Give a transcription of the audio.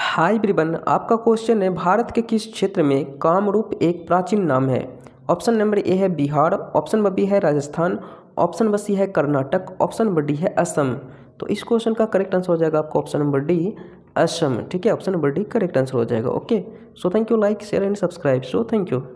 हाय ब्रिबन आपका क्वेश्चन है भारत के किस क्षेत्र में कामरूप एक प्राचीन नाम है ऑप्शन नंबर ए है बिहार ऑप्शन बी है राजस्थान ऑप्शन बसी सी है कर्नाटक ऑप्शन नंबर डी है असम तो इस क्वेश्चन का करेक्ट आंसर हो जाएगा आपको ऑप्शन नंबर डी असम ठीक है option number D correct answer हो जाएगा okay so thank you like share and subscribe so thank you